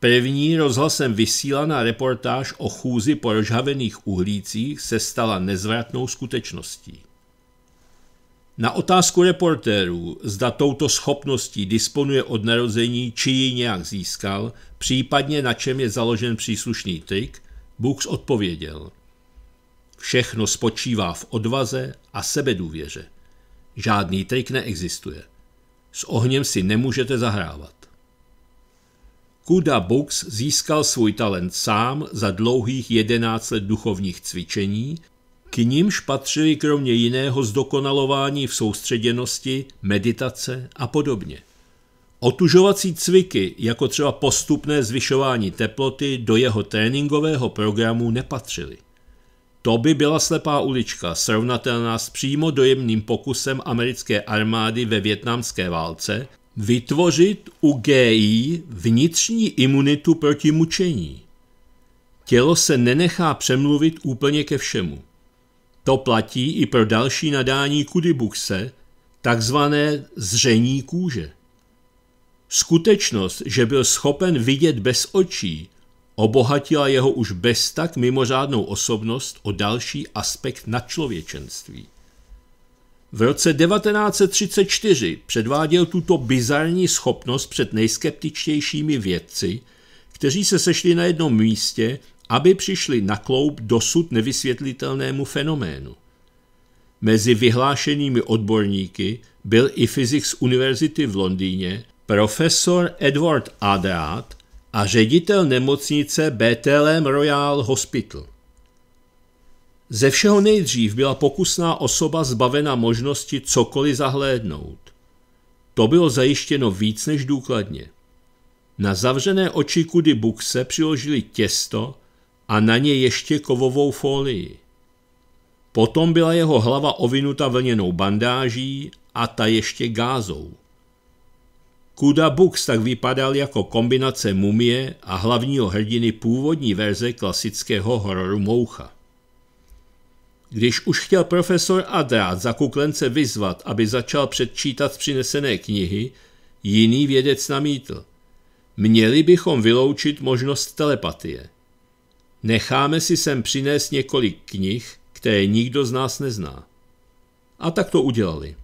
První rozhlasem vysílaná reportáž o chůzi po rozhavených uhlících se stala nezvratnou skutečností. Na otázku reportérů, zda touto schopností disponuje od narození, či ji nějak získal, případně na čem je založen příslušný trik, Bůh odpověděl. Všechno spočívá v odvaze a sebedůvěře. Žádný trik neexistuje. S ohněm si nemůžete zahrávat. Kuda Bux získal svůj talent sám za dlouhých 11 let duchovních cvičení, k nímž patřili kromě jiného zdokonalování v soustředěnosti, meditace a podobně. Otužovací cviky, jako třeba postupné zvyšování teploty, do jeho tréninkového programu nepatřily. To by byla slepá ulička, srovnatelná s přímo dojemným pokusem americké armády ve větnamské válce vytvořit u GI vnitřní imunitu proti mučení. Tělo se nenechá přemluvit úplně ke všemu. To platí i pro další nadání kudybukse, takzvané zření kůže. Skutečnost, že byl schopen vidět bez očí, obohatila jeho už bez tak mimořádnou osobnost o další aspekt nadčlověčenství. V roce 1934 předváděl tuto bizarní schopnost před nejskeptičtějšími vědci, kteří se sešli na jednom místě, aby přišli na kloub dosud nevysvětlitelnému fenoménu. Mezi vyhlášenými odborníky byl i fyzik z univerzity v Londýně, profesor Edward Adeat a ředitel nemocnice Bethlehem Royal Hospital. Ze všeho nejdřív byla pokusná osoba zbavena možnosti cokoliv zahlédnout. To bylo zajištěno víc než důkladně. Na zavřené oči kudy bukse přiložili těsto a na ně ještě kovovou folii. Potom byla jeho hlava ovinuta vlněnou bandáží a ta ještě gázou. Kuda Bux tak vypadal jako kombinace mumie a hlavního hrdiny původní verze klasického hororu Moucha. Když už chtěl profesor Adrát za kuklence vyzvat, aby začal předčítat přinesené knihy, jiný vědec namítl. Měli bychom vyloučit možnost telepatie. Necháme si sem přinést několik knih, které nikdo z nás nezná. A tak to udělali.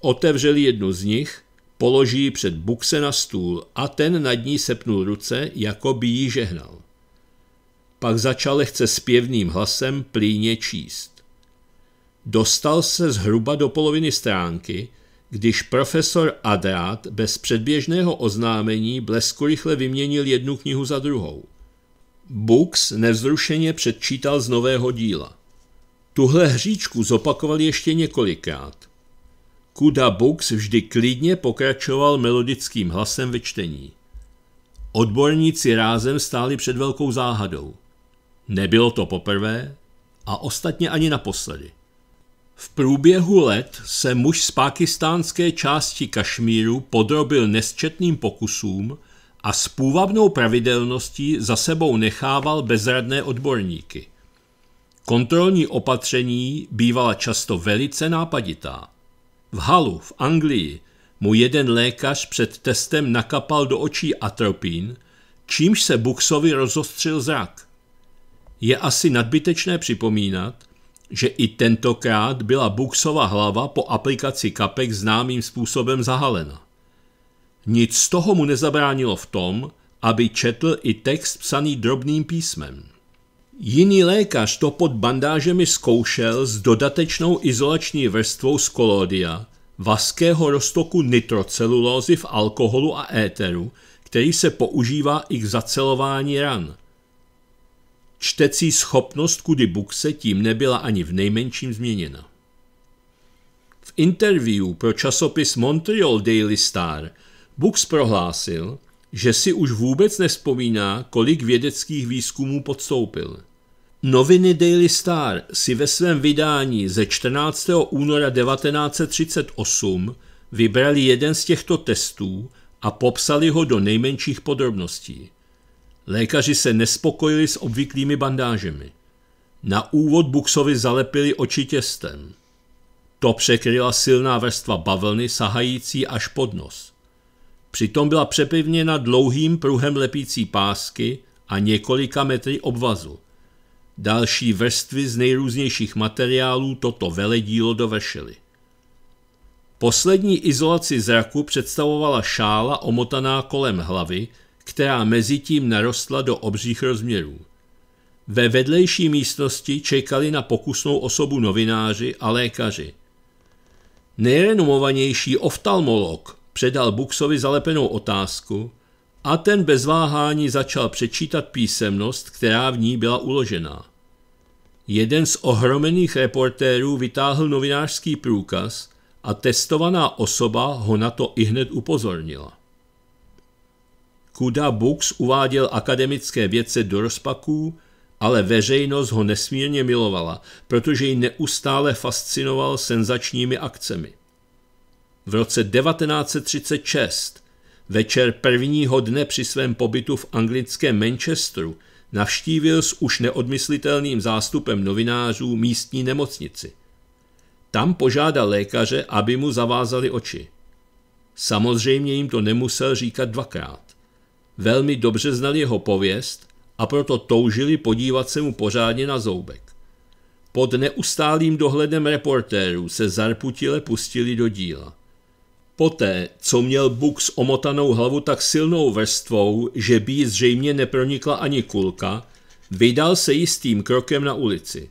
Otevřeli jednu z nich Položí před bukse na stůl a ten nad ní sepnul ruce, jako by ji žehnal. Pak začal lehce zpěvným hlasem plíně číst. Dostal se zhruba do poloviny stránky, když profesor Adrát bez předběžného oznámení blesku rychle vyměnil jednu knihu za druhou. Books nevzrušeně předčítal z nového díla. Tuhle hříčku zopakoval ještě několikrát – Kuda Books vždy klidně pokračoval melodickým hlasem ve čtení. Odborníci rázem stáli před velkou záhadou. Nebylo to poprvé a ostatně ani naposledy. V průběhu let se muž z pakistánské části Kašmíru podrobil nesčetným pokusům a s půvabnou pravidelností za sebou nechával bezradné odborníky. Kontrolní opatření bývala často velice nápaditá. V Halu v Anglii mu jeden lékař před testem nakapal do očí atropín, čímž se Buxovi rozostřil zrak. Je asi nadbytečné připomínat, že i tentokrát byla Buxova hlava po aplikaci kapek známým způsobem zahalena. Nic z toho mu nezabránilo v tom, aby četl i text psaný drobným písmem. Jiný lékař to pod bandážemi zkoušel s dodatečnou izolační vrstvou z kolodia, vaského roztoku nitrocelulózy v alkoholu a éteru, který se používá i k zacelování ran. Čtecí schopnost kudy bukse tím nebyla ani v nejmenším změněna. V interview pro časopis Montreal Daily Star Bux prohlásil, že si už vůbec nespomíná, kolik vědeckých výzkumů podstoupil. Noviny Daily Star si ve svém vydání ze 14. února 1938 vybrali jeden z těchto testů a popsali ho do nejmenších podrobností. Lékaři se nespokojili s obvyklými bandážemi. Na úvod Buxovi zalepili oči těstem. To překryla silná vrstva bavlny sahající až pod nos. Přitom byla přepevněna dlouhým pruhem lepící pásky a několika metry obvazu. Další vrstvy z nejrůznějších materiálů toto veledílo dovršily. Poslední izolaci zraku představovala šála omotaná kolem hlavy, která mezi tím narostla do obřích rozměrů. Ve vedlejší místnosti čekali na pokusnou osobu novináři a lékaři. Nejrenomovanější oftalmolog předal Buxovi zalepenou otázku, a ten bez váhání začal přečítat písemnost, která v ní byla uložená. Jeden z ohromených reportérů vytáhl novinářský průkaz a testovaná osoba ho na to ihned upozornila. Kuda Books uváděl akademické věce do rozpaků, ale veřejnost ho nesmírně milovala, protože ji neustále fascinoval senzačními akcemi. V roce 1936 Večer prvního dne při svém pobytu v anglickém Manchesteru navštívil s už neodmyslitelným zástupem novinářů místní nemocnici. Tam požádal lékaře, aby mu zavázali oči. Samozřejmě jim to nemusel říkat dvakrát. Velmi dobře znali jeho pověst a proto toužili podívat se mu pořádně na zoubek. Pod neustálým dohledem reportérů se zarputile pustili do díla. Poté, co měl Bux s omotanou hlavu tak silnou vrstvou, že by zřejmě nepronikla ani kulka, vydal se jistým krokem na ulici.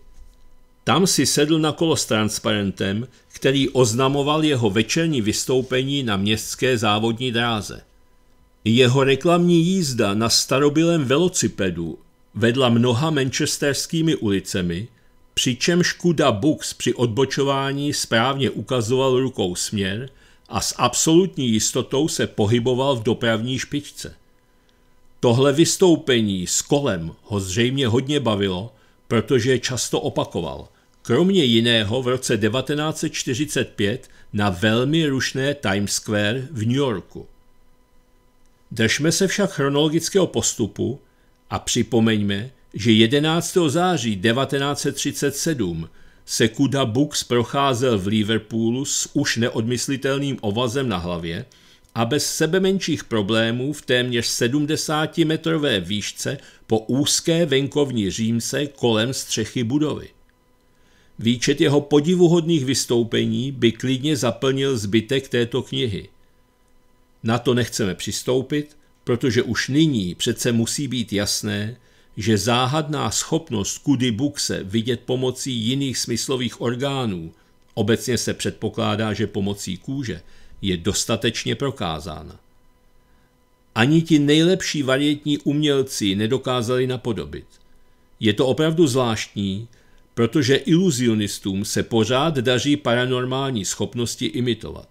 Tam si sedl na kolo s transparentem, který oznamoval jeho večerní vystoupení na městské závodní dráze. Jeho reklamní jízda na starobilém velocipedu vedla mnoha manchesterskými ulicemi, přičemž Kuda Bux při odbočování správně ukazoval rukou směr – a s absolutní jistotou se pohyboval v dopravní špičce. Tohle vystoupení s kolem ho zřejmě hodně bavilo, protože je často opakoval. Kromě jiného v roce 1945 na velmi rušné Times Square v New Yorku. Držme se však chronologického postupu a připomeňme, že 11. září 1937 Kuda Bux procházel v Liverpoolu s už neodmyslitelným ovazem na hlavě a bez sebemenších problémů v téměř 70-metrové výšce po úzké venkovní římse kolem střechy budovy. Výčet jeho podivuhodných vystoupení by klidně zaplnil zbytek této knihy. Na to nechceme přistoupit, protože už nyní přece musí být jasné, že záhadná schopnost kudy bukse vidět pomocí jiných smyslových orgánů, obecně se předpokládá, že pomocí kůže, je dostatečně prokázána. Ani ti nejlepší varietní umělci nedokázali napodobit. Je to opravdu zvláštní, protože iluzionistům se pořád daří paranormální schopnosti imitovat.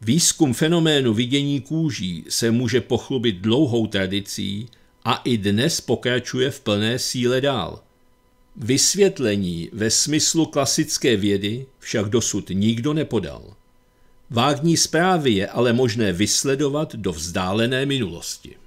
Výzkum fenoménu vidění kůží se může pochlubit dlouhou tradicí, a i dnes pokračuje v plné síle dál. Vysvětlení ve smyslu klasické vědy však dosud nikdo nepodal. Vágní zprávy je ale možné vysledovat do vzdálené minulosti.